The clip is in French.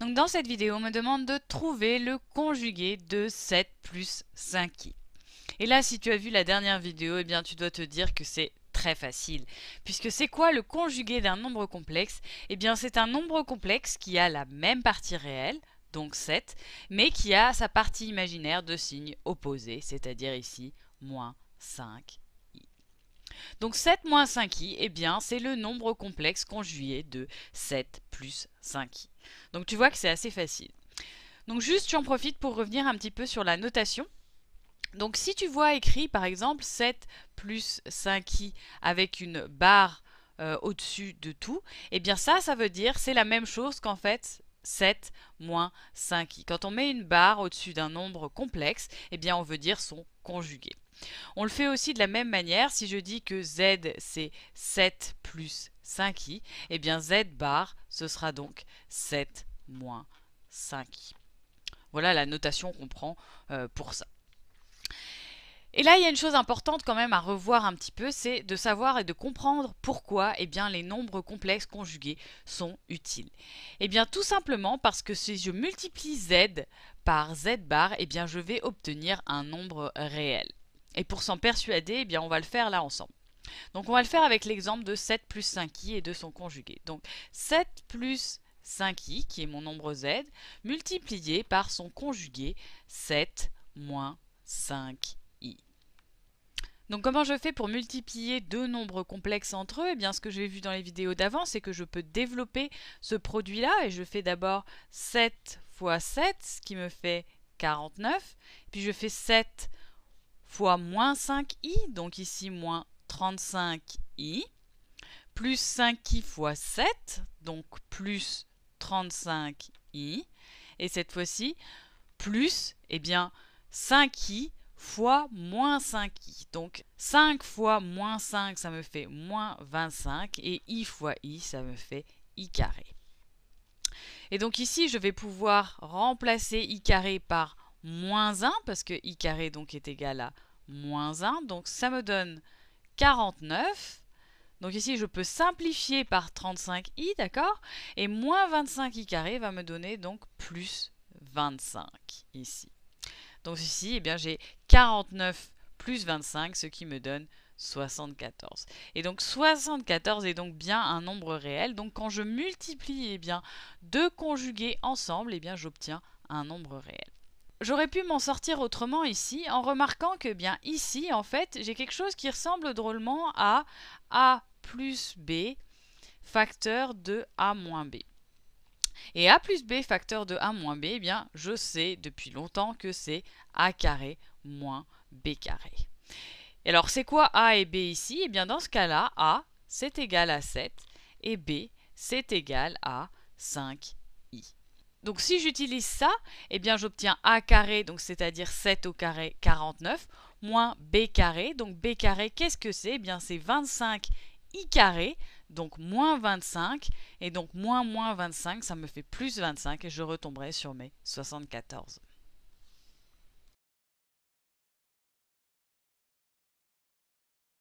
Donc dans cette vidéo, on me demande de trouver le conjugué de 7 plus 5i. Et là, si tu as vu la dernière vidéo, eh bien tu dois te dire que c'est très facile. Puisque c'est quoi le conjugué d'un nombre complexe Eh bien c'est un nombre complexe qui a la même partie réelle, donc 7, mais qui a sa partie imaginaire de signes opposés, c'est-à-dire ici moins 5 donc 7 moins 5i, eh bien, c'est le nombre complexe conjugué de 7 plus 5i. Donc tu vois que c'est assez facile. Donc juste, j'en profite pour revenir un petit peu sur la notation. Donc si tu vois écrit, par exemple, 7 plus 5i avec une barre euh, au-dessus de tout, eh bien ça, ça veut dire c'est la même chose qu'en fait 7 moins 5i. Quand on met une barre au-dessus d'un nombre complexe, eh bien on veut dire son conjugué. On le fait aussi de la même manière. Si je dis que Z, c'est 7 plus 5i, et eh bien Z bar, ce sera donc 7 moins 5i. Voilà la notation qu'on prend euh, pour ça. Et là, il y a une chose importante quand même à revoir un petit peu, c'est de savoir et de comprendre pourquoi eh bien, les nombres complexes conjugués sont utiles. Eh bien, tout simplement parce que si je multiplie z par z bar, eh bien, je vais obtenir un nombre réel. Et pour s'en persuader, eh bien, on va le faire là ensemble. Donc on va le faire avec l'exemple de 7 plus 5i et de son conjugué. Donc 7 plus 5i, qui est mon nombre z, multiplié par son conjugué 7 moins 5i. Donc comment je fais pour multiplier deux nombres complexes entre eux Eh bien ce que j'ai vu dans les vidéos d'avant, c'est que je peux développer ce produit-là, et je fais d'abord 7 fois 7, ce qui me fait 49, puis je fais 7 fois moins 5i, donc ici moins 35i, plus 5i fois 7, donc plus 35i, et cette fois-ci, plus, eh bien, 5i fois moins 5i. Donc 5 fois moins 5, ça me fait moins 25, et i fois i, ça me fait i carré. Et donc ici, je vais pouvoir remplacer i carré par moins 1, parce que i carré donc est égal à moins 1, donc ça me donne 49. Donc ici, je peux simplifier par 35i, d'accord Et moins 25i carré va me donner donc plus 25 ici. Donc ici, eh bien j'ai 49 plus 25, ce qui me donne 74. Et donc 74 est donc bien un nombre réel. Donc quand je multiplie eh bien, deux conjugués ensemble, eh bien j'obtiens un nombre réel. J'aurais pu m'en sortir autrement ici en remarquant que bien ici en fait j'ai quelque chose qui ressemble drôlement à A plus B facteur de A moins B. Et A plus B facteur de A moins B, eh bien je sais depuis longtemps que c'est A carré moins B carré. alors c'est quoi A et B ici Eh bien dans ce cas-là, A c'est égal à 7 et B c'est égal à 5 donc si j'utilise ça, eh bien j'obtiens a carré, donc c'est-à-dire 7 au carré 49, moins b carré. Donc b carré, qu'est-ce que c'est Eh bien c'est 25 i carré, donc moins 25, et donc moins moins 25, ça me fait plus 25, et je retomberai sur mes 74.